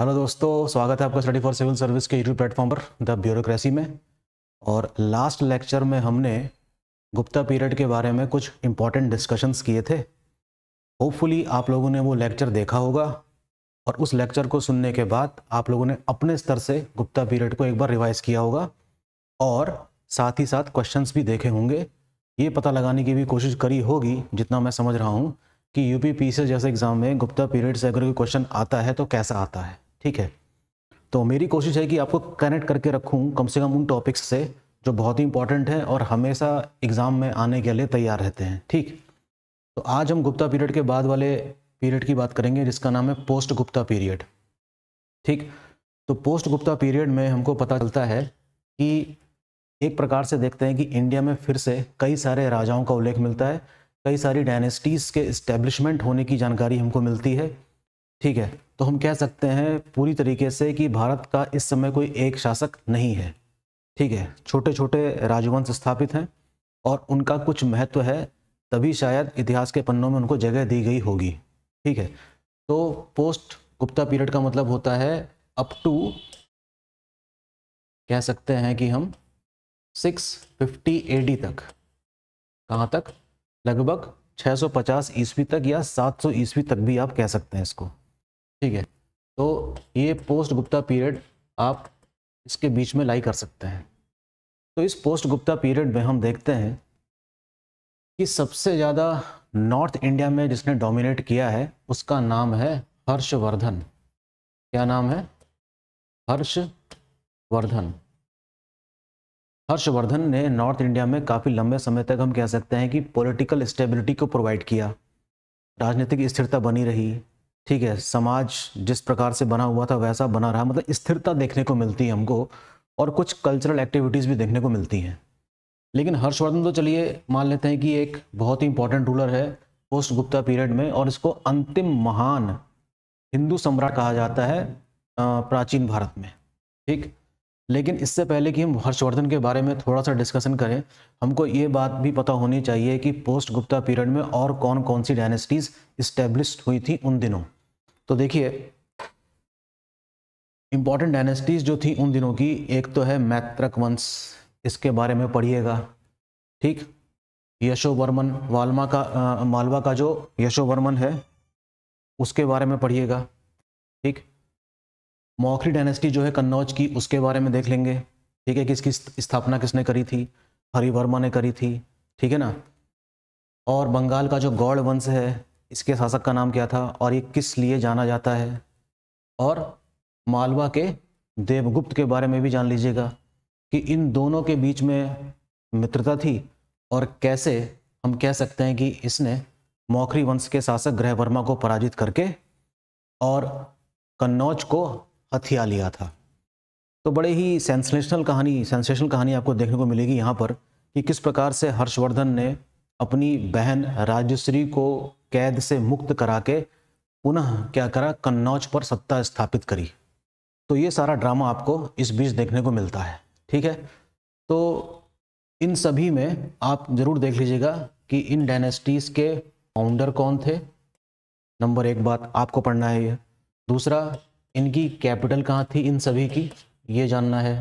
hello दोस्तों स्वागत है आपका स्टडी फॉर सिविल सर्विस के यूट्यूब प्लेटफॉर्म पर द ब्यूरोक्रेसी में और लास्ट लेक्चर में हमने गुप्ता पीरियड के बारे में कुछ इम्पॉर्टेंट डिस्कशंस किए थे होपफुली आप लोगों ने वो लेक्चर देखा होगा और उस लेक्चर को सुनने के बाद आप लोगों ने अपने स्तर से गुप्ता पीरियड को एक बार रिवाइज किया होगा और साथ ही साथ क्वेश्चन भी देखे होंगे ये पता लगाने की भी कोशिश करी होगी जितना मैं समझ रहा हूँ कि यूपी पी जैसे एग्ज़ाम में गुप्ता पीरियड से अगर कोई क्वेश्चन आता है तो कैसा आता है ठीक है तो मेरी कोशिश है कि आपको कनेक्ट करके रखूँ कम से कम उन टॉपिक्स से जो बहुत ही इंपॉर्टेंट हैं और हमेशा एग्ज़ाम में आने के लिए तैयार रहते हैं ठीक तो आज हम गुप्ता पीरियड के बाद वाले पीरियड की बात करेंगे जिसका नाम है पोस्ट गुप्ता पीरियड ठीक तो पोस्ट गुप्ता पीरियड में हमको पता चलता है कि एक प्रकार से देखते हैं कि इंडिया में फिर से कई सारे राजाओं का उल्लेख मिलता है कई सारी डायनेस्टीज़ के इस्टेब्लिशमेंट होने की जानकारी हमको मिलती है ठीक है तो हम कह सकते हैं पूरी तरीके से कि भारत का इस समय कोई एक शासक नहीं है ठीक है छोटे छोटे राजवंश स्थापित हैं और उनका कुछ महत्व है तभी शायद इतिहास के पन्नों में उनको जगह दी गई होगी ठीक है तो पोस्ट गुप्ता पीरियड का मतलब होता है अप टू कह सकते हैं कि हम 650 एडी तक कहाँ तक लगभग 650 ईस्वी तक या 700 ईस्वी तक भी आप कह सकते हैं इसको ठीक है तो ये पोस्ट गुप्ता पीरियड आप इसके बीच में लाई कर सकते हैं तो इस पोस्ट गुप्ता पीरियड में हम देखते हैं कि सबसे ज़्यादा नॉर्थ इंडिया में जिसने डोमिनेट किया है उसका नाम है हर्षवर्धन क्या नाम है हर्षवर्धन हर्षवर्धन ने नॉर्थ इंडिया में काफ़ी लंबे समय तक हम कह सकते हैं कि पॉलिटिकल स्टेबिलिटी को प्रोवाइड किया राजनीतिक स्थिरता बनी रही ठीक है समाज जिस प्रकार से बना हुआ था वैसा बना रहा मतलब स्थिरता देखने को मिलती है हमको और कुछ कल्चरल एक्टिविटीज़ भी देखने को मिलती हैं लेकिन हर्षवर्धन तो चलिए मान लेते हैं कि एक बहुत ही इंपॉर्टेंट रूलर है पोस्ट गुप्ता पीरियड में और इसको अंतिम महान हिंदू सम्राट कहा जाता है प्राचीन भारत में ठीक लेकिन इससे पहले कि हम हर्षवर्धन के बारे में थोड़ा सा डिस्कशन करें हमको ये बात भी पता होनी चाहिए कि पोस्ट गुप्ता पीरियड में और कौन कौन सी डायनेस्टीज़ इस्टेब्लिश हुई थी उन दिनों तो देखिए इंपॉर्टेंट डायनेस्टीज जो थी उन दिनों की एक तो है मैत्रक वंश इसके बारे में पढ़िएगा ठीक यशोवर्मन वालमा का आ, मालवा का जो यशोवर्मन है उसके बारे में पढ़िएगा ठीक मौखरी डायनेस्टी जो है कन्नौज की उसके बारे में देख लेंगे ठीक है किसकी स्थापना किसने करी थी हरिवर्मा ने करी थी ठीक है ना और बंगाल का जो गौड़ वंश है इसके शासक का नाम क्या था और ये किस लिए जाना जाता है और मालवा के देवगुप्त के बारे में भी जान लीजिएगा कि इन दोनों के बीच में मित्रता थी और कैसे हम कह सकते हैं कि इसने मौखरी वंश के शासक वर्मा को पराजित करके और कन्नौज को हथिया लिया था तो बड़े ही सेंसेशनल कहानी सेंसेशनल कहानी आपको देखने को मिलेगी यहाँ पर कि किस प्रकार से हर्षवर्धन ने अपनी बहन राजश्री को कैद से मुक्त करा के पुनः क्या करा कन्नौज पर सत्ता स्थापित करी तो ये सारा ड्रामा आपको इस बीच देखने को मिलता है ठीक है तो इन सभी में आप ज़रूर देख लीजिएगा कि इन डायनेस्टीज़ के फाउंडर कौन थे नंबर एक बात आपको पढ़ना है ये दूसरा इनकी कैपिटल कहाँ थी इन सभी की ये जानना है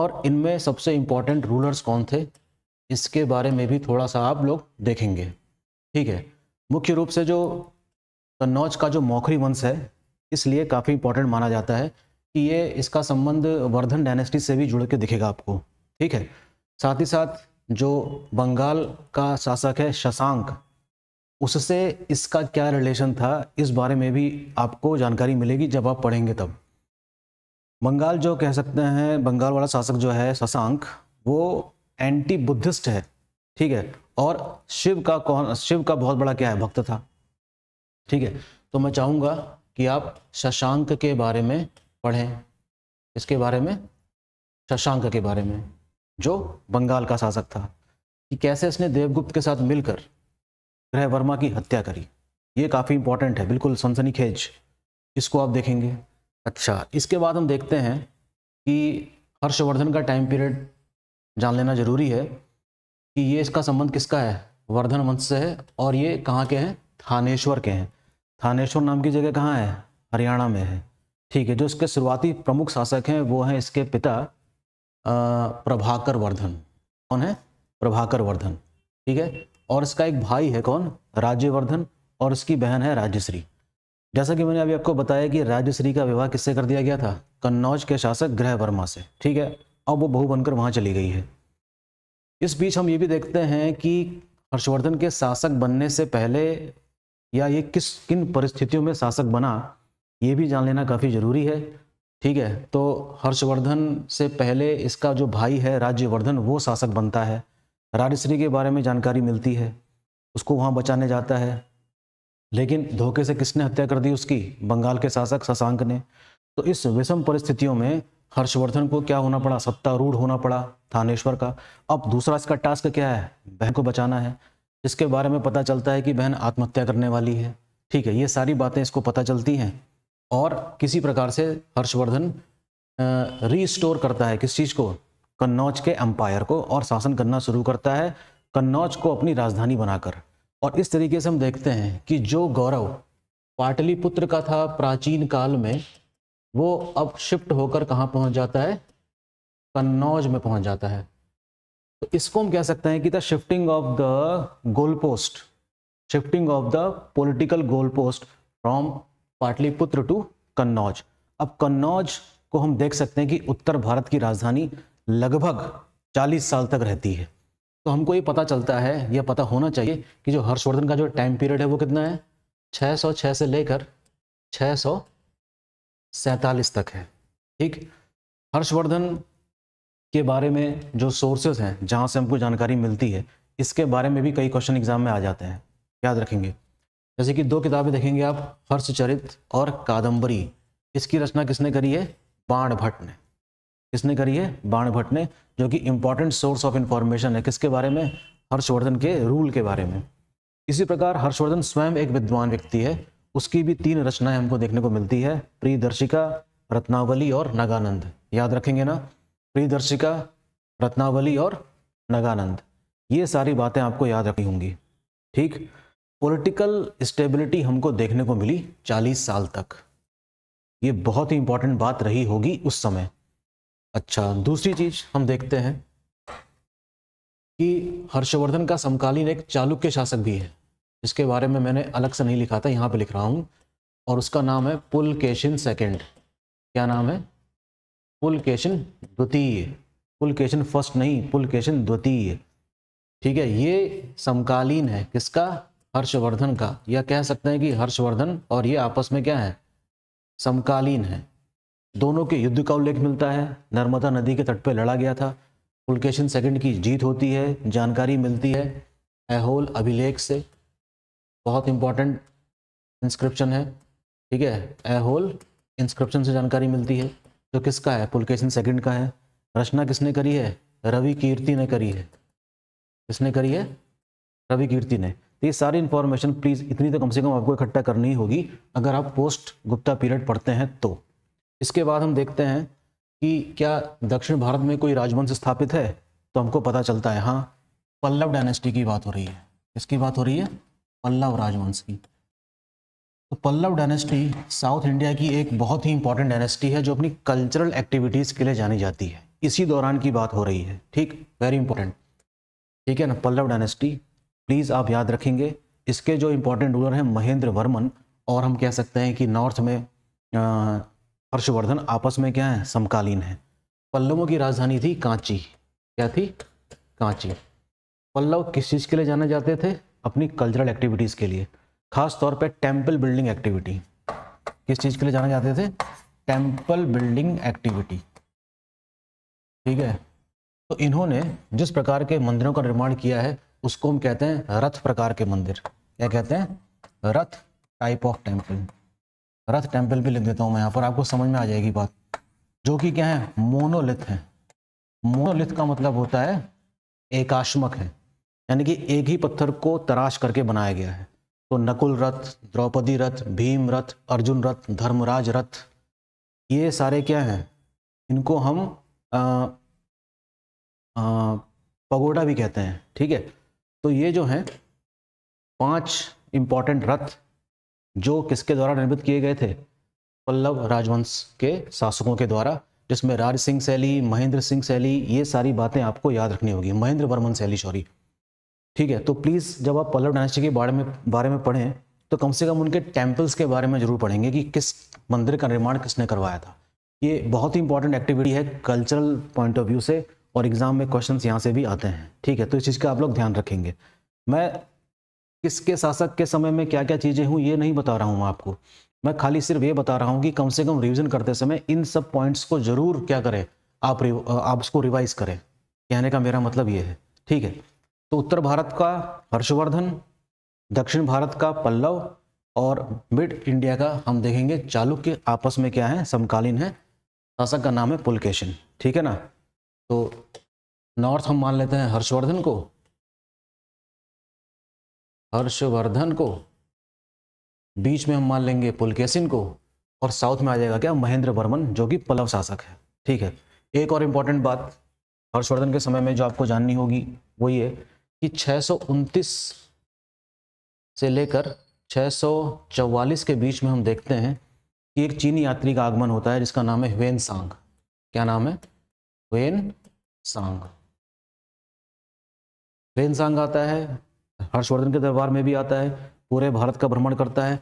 और इनमें सबसे इम्पॉर्टेंट रूलर्स कौन थे इसके बारे में भी थोड़ा सा आप लोग देखेंगे ठीक है मुख्य रूप से जो कन्नौज का जो मौखरी वंश है इसलिए काफ़ी इंपॉर्टेंट माना जाता है कि ये इसका संबंध वर्धन डायनेस्टी से भी जुड़ के दिखेगा आपको ठीक है साथ ही साथ जो बंगाल का शासक है शशांक उससे इसका क्या रिलेशन था इस बारे में भी आपको जानकारी मिलेगी जब आप पढ़ेंगे तब बंगाल जो कह सकते हैं बंगाल वाला शासक जो है शशांक वो एंटी बुद्धिस्ट है ठीक है और शिव का कौन शिव का बहुत बड़ा क्या है भक्त था ठीक है तो मैं चाहूँगा कि आप शशांक के बारे में पढ़ें इसके बारे में शशांक के बारे में जो बंगाल का शासक था कि कैसे इसने देवगुप्त के साथ मिलकर ग्रह वर्मा की हत्या करी ये काफ़ी इंपॉर्टेंट है बिल्कुल सनसनी खेज इसको आप देखेंगे अच्छा इसके बाद हम देखते हैं कि हर्षवर्धन का टाइम पीरियड जान लेना ज़रूरी है कि ये इसका संबंध किसका है वर्धन वंश से है और ये कहाँ के हैं थानेश्वर के हैं थानेश्वर नाम की जगह कहाँ है हरियाणा में है ठीक है जो इसके शुरुआती प्रमुख शासक हैं वो हैं इसके पिता प्रभाकर वर्धन कौन है प्रभाकर वर्धन ठीक है और इसका एक भाई है कौन राज्यवर्धन और इसकी बहन है राज्यश्री जैसा कि मैंने अभी आपको बताया कि राज्यश्री का विवाह किससे कर दिया गया था कन्नौज के शासक ग्रह वर्मा से ठीक है अब वो बहू बनकर वहाँ चली गई है इस बीच हम ये भी देखते हैं कि हर्षवर्धन के शासक बनने से पहले या ये किस किन परिस्थितियों में शासक बना ये भी जान लेना काफ़ी ज़रूरी है ठीक है तो हर्षवर्धन से पहले इसका जो भाई है राज्यवर्धन वो शासक बनता है राजश्री के बारे में जानकारी मिलती है उसको वहाँ बचाने जाता है लेकिन धोखे से किसने हत्या कर दी उसकी बंगाल के शासक शशांक ने तो इस विषम परिस्थितियों में हर्षवर्धन को क्या होना पड़ा सत्तारूढ़ होना पड़ा थानेश्वर का अब दूसरा इसका टास्क क्या है बहन को बचाना है इसके बारे में पता चलता है कि बहन आत्महत्या करने वाली है ठीक है ये सारी बातें इसको पता चलती हैं और किसी प्रकार से हर्षवर्धन रीस्टोर करता है किस चीज़ को कन्नौज के एम्पायर को और शासन करना शुरू करता है कन्नौज को अपनी राजधानी बनाकर और इस तरीके से हम देखते हैं कि जो गौरव पाटलिपुत्र का था प्राचीन काल में वो अब शिफ्ट होकर कहाँ पहुँच जाता है कन्नौज में पहुँच जाता है तो इसको हम कह सकते हैं कि the shifting of the goal post shifting of the political goal post from Pataliputra to Kannauj अब कन्नौज को हम देख सकते हैं कि उत्तर भारत की राजधानी लगभग 40 साल तक रहती है तो हमको ये पता चलता है यह पता होना चाहिए कि जो हर्षवर्धन का जो टाइम पीरियड है वो कितना है 606 से लेकर सैंतालीस तक है ठीक हर्षवर्धन के बारे में जो सोर्सेज हैं जहाँ से हमको जानकारी मिलती है इसके बारे में भी कई क्वेश्चन एग्जाम में आ जाते हैं याद रखेंगे जैसे कि दो किताबें देखेंगे आप हर्षचरित और कादम्बरी इसकी रचना किसने करी है बाण भट्ट ने किसने करी है बाण भट्ट ने जो कि इंपॉर्टेंट सोर्स ऑफ इंफॉर्मेशन है किसके बारे में हर्षवर्धन के रूल के बारे में इसी प्रकार हर्षवर्धन स्वयं एक विद्वान व्यक्ति है उसकी भी तीन रचनाएं हमको देखने को मिलती है प्रियदर्शिका रत्नावली और नगानंद याद रखेंगे ना प्रियदर्शिका रत्नावली और नगानंद ये सारी बातें आपको याद रखनी होंगी ठीक पॉलिटिकल स्टेबिलिटी हमको देखने को मिली 40 साल तक ये बहुत ही इंपॉर्टेंट बात रही होगी उस समय अच्छा दूसरी चीज हम देखते हैं कि हर्षवर्धन का समकालीन एक चालुक्य शासक भी है जिसके बारे में मैंने अलग से नहीं लिखा था यहाँ पे लिख रहा हूँ और उसका नाम है पुलकेशन सेकंड क्या नाम है पुलकेशन द्वितीय पुलकेशन फर्स्ट नहीं पुलकेशन द्वितीय ठीक है ये समकालीन है किसका हर्षवर्धन का या कह सकते हैं कि हर्षवर्धन और ये आपस में क्या है समकालीन है दोनों के युद्ध का उल्लेख मिलता है नर्मदा नदी के तट पर लड़ा गया था पुलकेशन सेकंड की जीत होती है जानकारी मिलती है एहोल अभिलेख से बहुत इंपॉर्टेंट इंस्क्रिप्शन है ठीक है ए होल इंस्क्रिप्शन से जानकारी मिलती है तो किसका है पुलकेशन सेकंड का है रचना किसने करी है रवि कीर्ति ने करी है किसने करी है रवि कीर्ति ने तो ये सारी इंफॉर्मेशन प्लीज़ इतनी तो कम से कम आपको इकट्ठा करनी होगी अगर आप पोस्ट गुप्ता पीरियड पढ़ते हैं तो इसके बाद हम देखते हैं कि क्या दक्षिण भारत में कोई राजवंश स्थापित है तो हमको पता चलता है हाँ पल्लव डायनेस्टी की बात हो रही है इसकी बात हो रही है पल्लव राजवंश की तो पल्लव डायनेस्टी साउथ इंडिया की एक बहुत ही इंपॉर्टेंट डायनेस्टी है जो अपनी कल्चरल एक्टिविटीज़ के लिए जानी जाती है इसी दौरान की बात हो रही है ठीक वेरी इंपॉर्टेंट ठीक है ना पल्लव डायनेस्टी प्लीज़ आप याद रखेंगे इसके जो इंपॉर्टेंट रूलर हैं महेंद्र वर्मन और हम कह सकते हैं कि नॉर्थ में हर्षवर्धन आपस में क्या है समकालीन है पल्लवों की राजधानी थी कांची क्या थी कांची पल्लव किस चीज़ के लिए जाने जाते थे अपनी कल्चरल एक्टिविटीज़ के लिए खास तौर पे टेम्पल बिल्डिंग एक्टिविटी किस चीज़ के लिए जाना जाते थे टेम्पल बिल्डिंग एक्टिविटी ठीक है तो इन्होंने जिस प्रकार के मंदिरों का निर्माण किया है उसको हम कहते हैं रथ प्रकार के मंदिर क्या कहते हैं rath type of temple rath temple भी लिख देता हूँ मैं यहाँ पर आपको समझ में आ जाएगी बात जो कि क्या है मोनोलिथ है मोनोलिथ का मतलब होता है एकाश्मक है यानी कि एक ही पत्थर को तराश करके बनाया गया है तो नकुल रथ द्रौपदी रथ भीम रथ अर्जुन रथ धर्मराज रथ ये सारे क्या हैं इनको हम आ, आ, पगोडा भी कहते हैं ठीक है तो ये जो हैं पांच इम्पॉर्टेंट रथ जो किसके द्वारा निर्मित किए गए थे पल्लव राजवंश के शासकों के द्वारा जिसमें राज सिंह सैली महेंद्र सिंह सैली ये सारी बातें आपको याद रखनी होगी महेंद्र वर्मन सैली सॉरी ठीक है तो प्लीज़ जब आप पल्लव डायनेस्टी के बारे में बारे में पढ़ें तो कम से कम उनके टेम्पल्स के बारे में जरूर पढ़ेंगे कि किस मंदिर का निर्माण किसने करवाया था ये बहुत ही इंपॉर्टेंट एक्टिविटी है कल्चरल पॉइंट ऑफ व्यू से और एग्ज़ाम में क्वेश्चन यहाँ से भी आते हैं ठीक है तो इस चीज़ का आप लोग ध्यान रखेंगे मैं किसके शासक के समय में क्या क्या चीज़ें हूँ ये नहीं बता रहा हूँ आपको मैं खाली सिर्फ ये बता रहा हूँ कि कम से कम रिविज़न करते समय इन सब पॉइंट्स को ज़रूर क्या करें आप आप उसको रिवाइज़ करें कहने का मेरा मतलब ये है ठीक है तो उत्तर भारत का हर्षवर्धन दक्षिण भारत का पल्लव और मिड इंडिया का हम देखेंगे चालुक्य आपस में क्या है समकालीन है शासक का नाम है पुलकेशन ठीक है ना तो नॉर्थ हम मान लेते हैं हर्षवर्धन को हर्षवर्धन को बीच में हम मान लेंगे पुलकेशन को और साउथ में आ जाएगा क्या महेंद्र वर्मन जो कि पल्लव शासक है ठीक है एक और इम्पॉर्टेंट बात हर्षवर्धन के समय में जो आपको जाननी होगी वो ये कि छः से लेकर छः के बीच में हम देखते हैं कि एक चीनी यात्री का आगमन होता है जिसका नाम है ह्वेन सांग क्या नाम है वेन सांग वेन सांग आता है हर्षवर्धन के दरबार में भी आता है पूरे भारत का भ्रमण करता है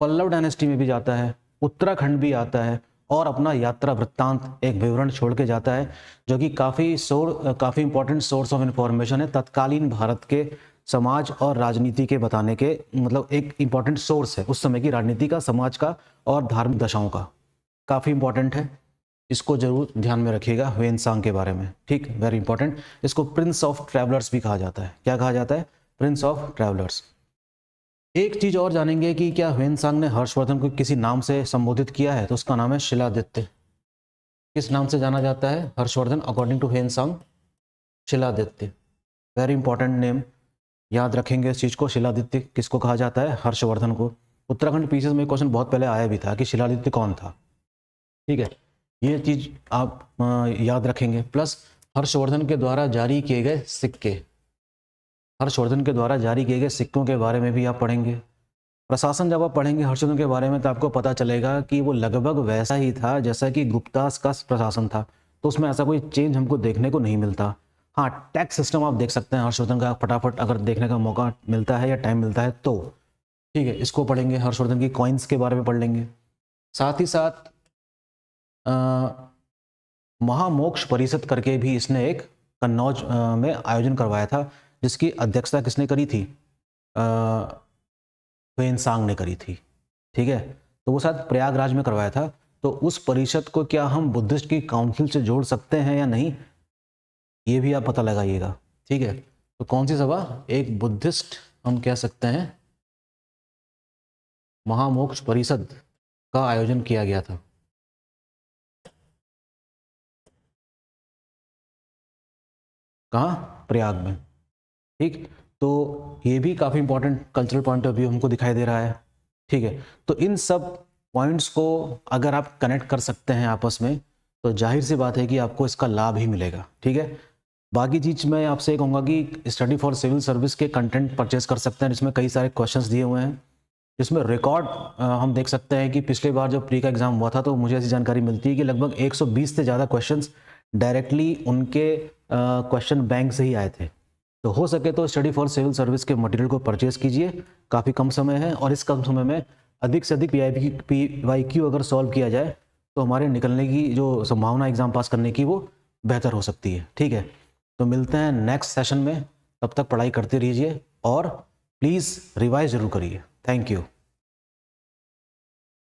पल्लव डायनेस्टी में भी जाता है उत्तराखंड भी आता है और अपना यात्रा वृत्तांत एक विवरण छोड़ के जाता है जो कि काफ़ी सोर काफ़ी इंपॉर्टेंट सोर्स ऑफ इन्फॉर्मेशन है तत्कालीन भारत के समाज और राजनीति के बताने के मतलब एक इंपॉर्टेंट सोर्स है उस समय की राजनीति का समाज का और धार्मिक दशाओं का काफ़ी इंपॉर्टेंट है इसको जरूर ध्यान में रखिएगा वेन सांग के बारे में ठीक वेरी इंपॉर्टेंट इसको प्रिंस ऑफ ट्रैवलर्स भी कहा जाता है क्या कहा जाता है प्रिंस ऑफ ट्रैवलर्स एक चीज और जानेंगे कि क्या सांग ने हर्षवर्धन को किसी नाम से संबोधित किया है तो उसका नाम है शिलादित्य किस नाम से जाना जाता है हर्षवर्धन अकॉर्डिंग टू सांग शिलादित्य वेरी इंपॉर्टेंट नेम याद रखेंगे इस चीज़ को शिलादित्य किसको कहा जाता है हर्षवर्धन को उत्तराखंड पीसीज में क्वेश्चन बहुत पहले आया भी था कि शिलादित्य कौन था ठीक है ये चीज़ आप याद रखेंगे प्लस हर्षवर्धन के द्वारा जारी किए गए सिक्के हर्षवर्धन के द्वारा जारी किए गए सिक्कों के बारे में भी आप पढ़ेंगे प्रशासन जब आप पढ़ेंगे हर्षवर्धन के बारे में तो आपको पता चलेगा कि वो लगभग वैसा ही था जैसा कि गुप्तास का प्रशासन था तो उसमें ऐसा कोई चेंज हमको देखने को नहीं मिलता हाँ टैक्स सिस्टम आप देख सकते हैं हर्षवर्धन का फटाफट अगर देखने का मौका मिलता है या टाइम मिलता है तो ठीक है इसको पढ़ेंगे हर्षवर्धन की कॉइन्स के बारे में पढ़ लेंगे साथ ही साथ महामोक्ष परिषद करके भी इसने एक कन्नौज में आयोजन करवाया था जिसकी अध्यक्षता किसने करी थी सांग ने करी थी ठीक है तो वो शायद प्रयागराज में करवाया था तो उस परिषद को क्या हम बुद्धिस्ट की काउंसिल से जोड़ सकते हैं या नहीं ये भी आप पता लगाइएगा ठीक है तो कौन सी सभा एक बुद्धिस्ट हम कह सकते हैं महामोक्ष परिषद का आयोजन किया गया था कहा प्रयाग में ठीक तो ये भी काफ़ी important cultural point of view हमको दिखाई दे रहा है ठीक है तो इन सब पॉइंट्स को अगर आप कनेक्ट कर सकते हैं आपस में तो जाहिर सी बात है कि आपको इसका लाभ ही मिलेगा ठीक है बाकी चीज़ मैं आपसे कहूँगा कि स्टडी फॉर सिविल सर्विस के कंटेंट परचेज कर सकते हैं जिसमें कई सारे क्वेश्चंस दिए हुए हैं जिसमें रिकॉर्ड हम देख सकते हैं कि पिछले बार जब प्री का एग्ज़ाम हुआ था तो मुझे ऐसी जानकारी मिलती है कि लगभग 120 से ज़्यादा क्वेश्चंस डायरेक्टली उनके क्वेश्चन बैंक से ही आए थे तो हो सके तो स्टडी फॉर सिविल सर्विस के मटेरियल को परचेज कीजिए काफ़ी कम समय है और इस कम समय में अधिक से अधिक P I P Y Q अगर सॉल्व किया जाए तो हमारे निकलने की जो संभावना एग्ज़ाम पास करने की वो बेहतर हो सकती है ठीक है तो मिलते हैं नेक्स्ट सेशन में तब तक पढ़ाई करते रहिए और प्लीज़ रिवाइज ज़रूर करिए थैंक यू